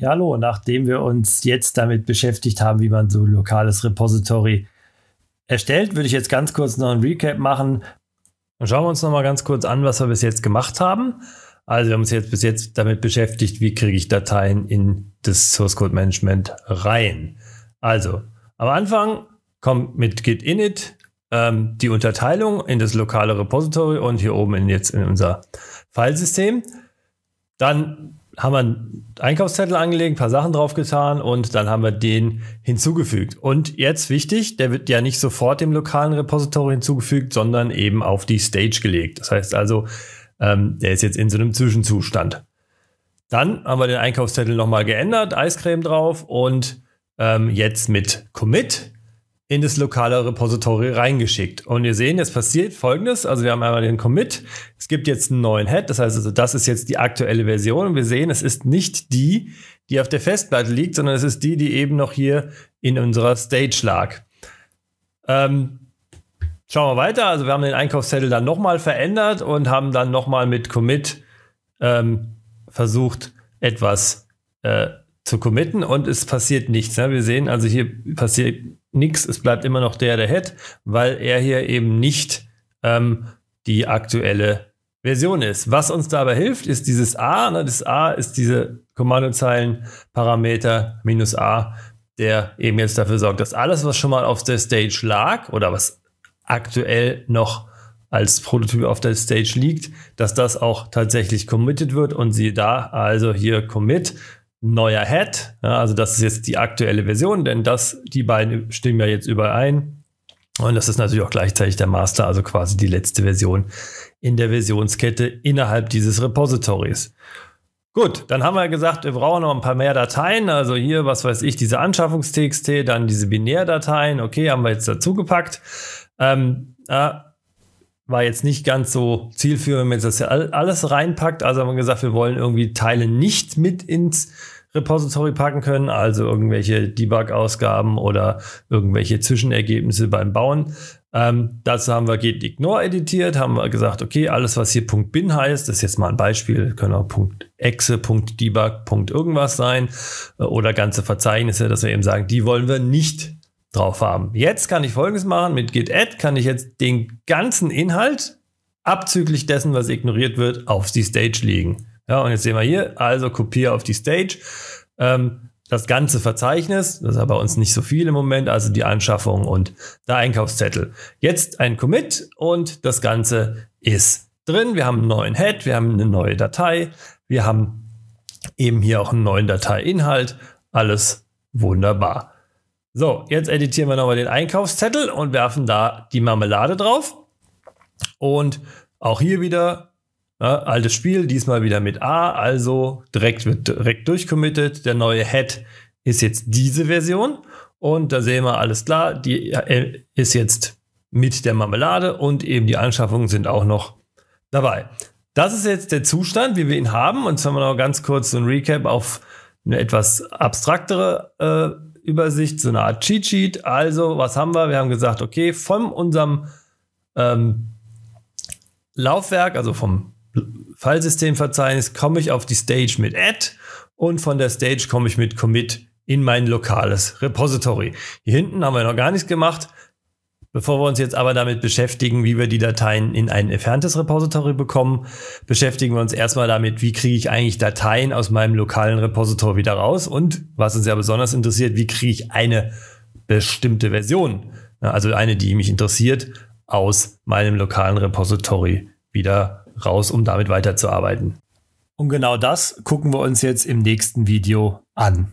Ja, hallo, nachdem wir uns jetzt damit beschäftigt haben, wie man so ein lokales Repository erstellt, würde ich jetzt ganz kurz noch ein Recap machen. Und schauen wir uns noch mal ganz kurz an, was wir bis jetzt gemacht haben. Also wir haben uns jetzt bis jetzt damit beschäftigt, wie kriege ich Dateien in das Source Code Management rein. Also am Anfang kommt mit Git init ähm, die Unterteilung in das lokale Repository und hier oben in jetzt in unser Filesystem. Dann haben wir einen Einkaufszettel angelegt, ein paar Sachen draufgetan und dann haben wir den hinzugefügt. Und jetzt wichtig, der wird ja nicht sofort dem lokalen Repository hinzugefügt, sondern eben auf die Stage gelegt. Das heißt also, ähm, der ist jetzt in so einem Zwischenzustand. Dann haben wir den Einkaufszettel nochmal geändert, Eiscreme drauf und ähm, jetzt mit Commit in das lokale Repository reingeschickt. Und wir sehen, jetzt passiert Folgendes. Also wir haben einmal den Commit. Es gibt jetzt einen neuen Head. Das heißt also, das ist jetzt die aktuelle Version. Und wir sehen, es ist nicht die, die auf der Festplatte liegt, sondern es ist die, die eben noch hier in unserer Stage lag. Ähm, schauen wir weiter. Also wir haben den Einkaufszettel dann nochmal verändert und haben dann nochmal mit Commit ähm, versucht, etwas äh, zu committen und es passiert nichts. Ne? Wir sehen also hier passiert nichts. Es bleibt immer noch der, der hat, weil er hier eben nicht ähm, die aktuelle Version ist. Was uns dabei hilft, ist dieses A. Ne? Das A ist diese Kommandozeilen-Parameter minus A, der eben jetzt dafür sorgt, dass alles, was schon mal auf der Stage lag oder was aktuell noch als Prototyp auf der Stage liegt, dass das auch tatsächlich committed wird und siehe da also hier commit neuer Head. Ja, also das ist jetzt die aktuelle Version, denn das, die beiden stimmen ja jetzt überein. Und das ist natürlich auch gleichzeitig der Master, also quasi die letzte Version in der Versionskette innerhalb dieses Repositories. Gut, dann haben wir gesagt, wir brauchen noch ein paar mehr Dateien. Also hier, was weiß ich, diese Anschaffungstxt, dann diese Binärdateien. Okay, haben wir jetzt dazu gepackt. Ähm, äh, war jetzt nicht ganz so zielführend, wenn man jetzt das alles reinpackt. Also haben wir gesagt, wir wollen irgendwie Teile nicht mit ins Repository packen können, also irgendwelche Debug-Ausgaben oder irgendwelche Zwischenergebnisse beim Bauen. Ähm, dazu haben wir Git Ignore editiert, haben wir gesagt, okay, alles, was hier Punkt .bin heißt, ist jetzt mal ein Beispiel, können auch Punkt .exe, Punkt .debug, Punkt irgendwas sein äh, oder ganze Verzeichnisse, dass wir eben sagen, die wollen wir nicht drauf haben. Jetzt kann ich folgendes machen: Mit git add kann ich jetzt den ganzen Inhalt abzüglich dessen, was ignoriert wird, auf die Stage legen. Ja, und jetzt sehen wir hier, also kopiere auf die Stage. Ähm, das ganze Verzeichnis, das ist aber uns nicht so viel im Moment, also die Anschaffung und der Einkaufszettel. Jetzt ein Commit und das Ganze ist drin. Wir haben einen neuen Head, wir haben eine neue Datei, wir haben eben hier auch einen neuen Dateiinhalt. Alles wunderbar. So, jetzt editieren wir nochmal den Einkaufszettel und werfen da die Marmelade drauf. Und auch hier wieder ja, altes Spiel, diesmal wieder mit A, also direkt wird direkt durchcommitted. Der neue Head ist jetzt diese Version. Und da sehen wir alles klar, die äh, ist jetzt mit der Marmelade und eben die Anschaffungen sind auch noch dabei. Das ist jetzt der Zustand, wie wir ihn haben. Und zwar haben noch ganz kurz so ein Recap auf eine etwas abstraktere äh, Übersicht, so eine Art Cheat Sheet. Also, was haben wir? Wir haben gesagt, okay, von unserem ähm, Laufwerk, also vom Fallsystemverzeichnis, komme ich auf die Stage mit Add und von der Stage komme ich mit Commit in mein lokales Repository. Hier hinten haben wir noch gar nichts gemacht. Bevor wir uns jetzt aber damit beschäftigen, wie wir die Dateien in ein entferntes Repository bekommen, beschäftigen wir uns erstmal damit, wie kriege ich eigentlich Dateien aus meinem lokalen Repository wieder raus und was uns ja besonders interessiert, wie kriege ich eine bestimmte Version, also eine, die mich interessiert, aus meinem lokalen Repository wieder raus, um damit weiterzuarbeiten. Und genau das gucken wir uns jetzt im nächsten Video an.